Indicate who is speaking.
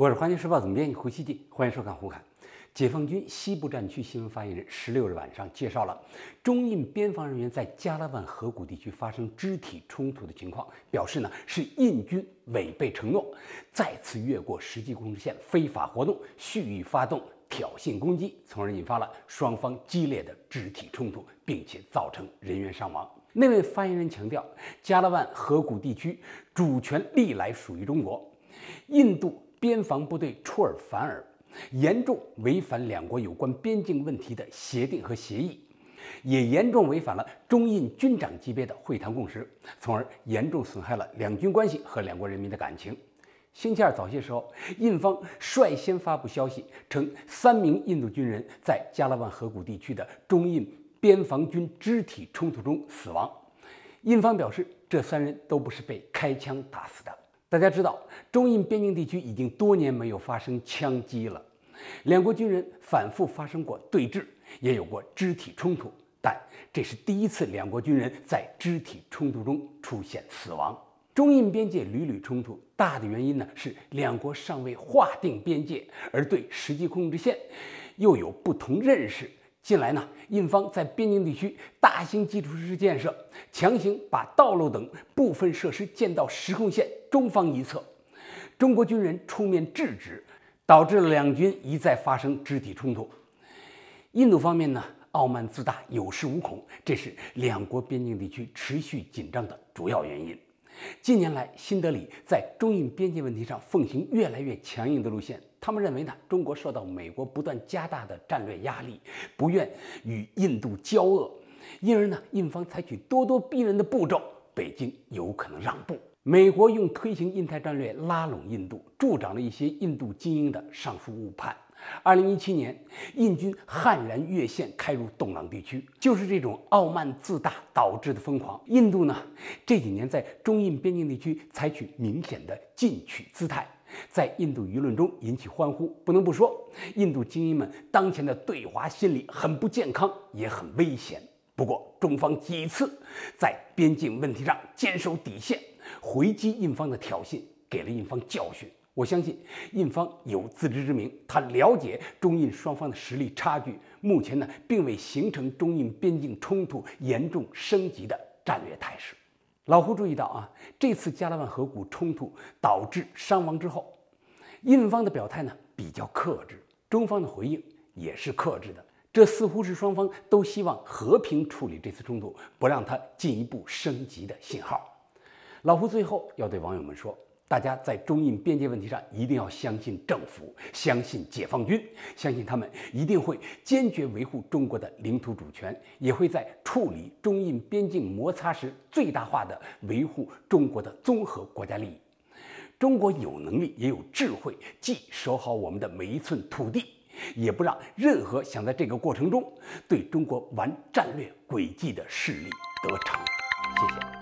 Speaker 1: 我是《环球时报》总编辑胡锡进，欢迎收看《胡侃》。解放军西部战区新闻发言人十六日晚上介绍了中印边防人员在加勒万河谷地区发生肢体冲突的情况，表示呢是印军违背承诺，再次越过实际控制线非法活动，蓄意发动挑衅攻击，从而引发了双方激烈的肢体冲突，并且造成人员伤亡。那位发言人强调，加勒万河谷地区主权历来属于中国，印度。边防部队出尔反尔，严重违反两国有关边境问题的协定和协议，也严重违反了中印军长级别的会谈共识，从而严重损害了两军关系和两国人民的感情。星期二早些时候，印方率先发布消息称，三名印度军人在加勒万河谷地区的中印边防军肢体冲突中死亡。印方表示，这三人都不是被开枪打死的。大家知道，中印边境地区已经多年没有发生枪击了，两国军人反复发生过对峙，也有过肢体冲突，但这是第一次两国军人在肢体冲突中出现死亡。中印边界屡屡冲突，大的原因呢是两国尚未划定边界，而对实际控制线又有不同认识。近来呢，印方在边境地区大兴基础设施建设，强行把道路等部分设施建到实控线中方一侧，中国军人出面制止，导致两军一再发生肢体冲突。印度方面呢，傲慢自大，有恃无恐，这是两国边境地区持续紧张的主要原因。近年来，新德里在中印边境问题上奉行越来越强硬的路线。他们认为呢，中国受到美国不断加大的战略压力，不愿与印度交恶，因而呢，印方采取咄咄逼人的步骤，北京有可能让步。美国用推行印太战略拉拢印度，助长了一些印度精英的上述误判。二零一七年，印军悍然越线开入洞朗地区，就是这种傲慢自大导致的疯狂。印度呢，这几年在中印边境地区采取明显的进取姿态。在印度舆论中引起欢呼，不能不说，印度精英们当前的对华心理很不健康，也很危险。不过，中方几次在边境问题上坚守底线，回击印方的挑衅，给了印方教训。我相信，印方有自知之明，他了解中印双方的实力差距，目前呢，并未形成中印边境冲突严重升级的战略态势。老胡注意到啊，这次加勒万河谷冲突导致伤亡之后，印方的表态呢比较克制，中方的回应也是克制的，这似乎是双方都希望和平处理这次冲突，不让它进一步升级的信号。老胡最后要对网友们说。大家在中印边界问题上一定要相信政府，相信解放军，相信他们一定会坚决维护中国的领土主权，也会在处理中印边境摩擦时，最大化的维护中国的综合国家利益。中国有能力也有智慧，既守好我们的每一寸土地，也不让任何想在这个过程中对中国玩战略诡计的势力得逞。谢谢。